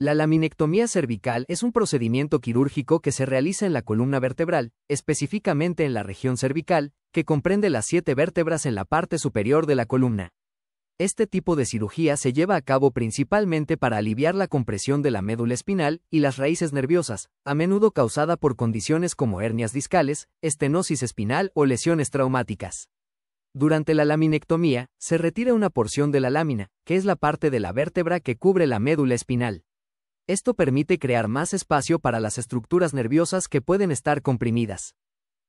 La laminectomía cervical es un procedimiento quirúrgico que se realiza en la columna vertebral, específicamente en la región cervical, que comprende las siete vértebras en la parte superior de la columna. Este tipo de cirugía se lleva a cabo principalmente para aliviar la compresión de la médula espinal y las raíces nerviosas, a menudo causada por condiciones como hernias discales, estenosis espinal o lesiones traumáticas. Durante la laminectomía, se retira una porción de la lámina, que es la parte de la vértebra que cubre la médula espinal. Esto permite crear más espacio para las estructuras nerviosas que pueden estar comprimidas.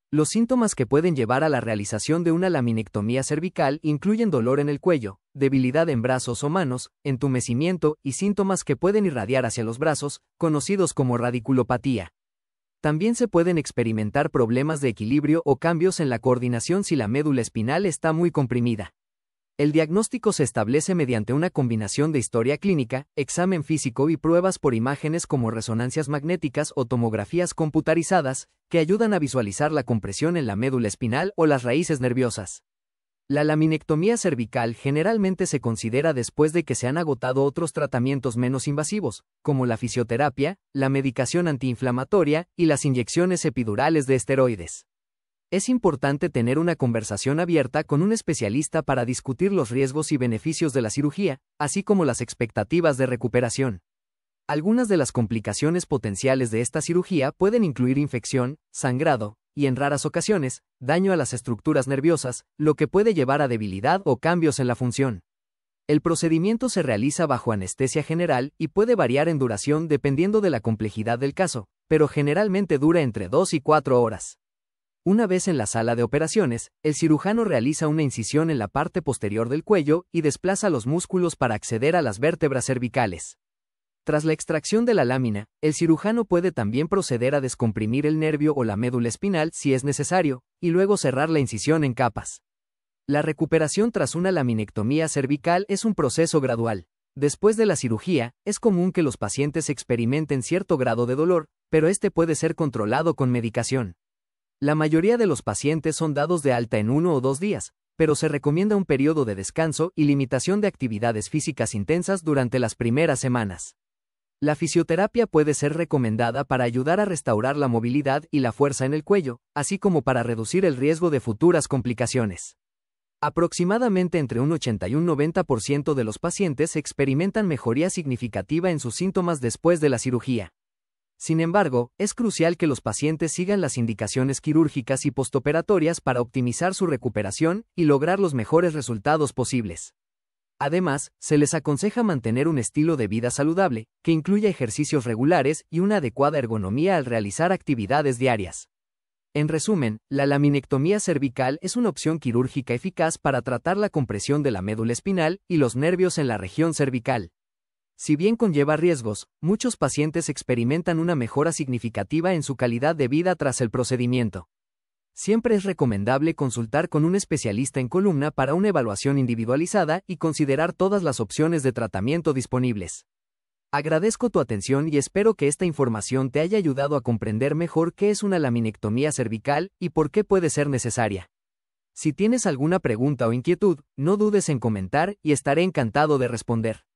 Los síntomas que pueden llevar a la realización de una laminectomía cervical incluyen dolor en el cuello, debilidad en brazos o manos, entumecimiento y síntomas que pueden irradiar hacia los brazos, conocidos como radiculopatía. También se pueden experimentar problemas de equilibrio o cambios en la coordinación si la médula espinal está muy comprimida. El diagnóstico se establece mediante una combinación de historia clínica, examen físico y pruebas por imágenes como resonancias magnéticas o tomografías computarizadas, que ayudan a visualizar la compresión en la médula espinal o las raíces nerviosas. La laminectomía cervical generalmente se considera después de que se han agotado otros tratamientos menos invasivos, como la fisioterapia, la medicación antiinflamatoria y las inyecciones epidurales de esteroides es importante tener una conversación abierta con un especialista para discutir los riesgos y beneficios de la cirugía, así como las expectativas de recuperación. Algunas de las complicaciones potenciales de esta cirugía pueden incluir infección, sangrado, y en raras ocasiones, daño a las estructuras nerviosas, lo que puede llevar a debilidad o cambios en la función. El procedimiento se realiza bajo anestesia general y puede variar en duración dependiendo de la complejidad del caso, pero generalmente dura entre 2 y 4 horas. Una vez en la sala de operaciones, el cirujano realiza una incisión en la parte posterior del cuello y desplaza los músculos para acceder a las vértebras cervicales. Tras la extracción de la lámina, el cirujano puede también proceder a descomprimir el nervio o la médula espinal si es necesario, y luego cerrar la incisión en capas. La recuperación tras una laminectomía cervical es un proceso gradual. Después de la cirugía, es común que los pacientes experimenten cierto grado de dolor, pero este puede ser controlado con medicación. La mayoría de los pacientes son dados de alta en uno o dos días, pero se recomienda un periodo de descanso y limitación de actividades físicas intensas durante las primeras semanas. La fisioterapia puede ser recomendada para ayudar a restaurar la movilidad y la fuerza en el cuello, así como para reducir el riesgo de futuras complicaciones. Aproximadamente entre un 80 y un 90% de los pacientes experimentan mejoría significativa en sus síntomas después de la cirugía. Sin embargo, es crucial que los pacientes sigan las indicaciones quirúrgicas y postoperatorias para optimizar su recuperación y lograr los mejores resultados posibles. Además, se les aconseja mantener un estilo de vida saludable, que incluya ejercicios regulares y una adecuada ergonomía al realizar actividades diarias. En resumen, la laminectomía cervical es una opción quirúrgica eficaz para tratar la compresión de la médula espinal y los nervios en la región cervical. Si bien conlleva riesgos, muchos pacientes experimentan una mejora significativa en su calidad de vida tras el procedimiento. Siempre es recomendable consultar con un especialista en columna para una evaluación individualizada y considerar todas las opciones de tratamiento disponibles. Agradezco tu atención y espero que esta información te haya ayudado a comprender mejor qué es una laminectomía cervical y por qué puede ser necesaria. Si tienes alguna pregunta o inquietud, no dudes en comentar y estaré encantado de responder.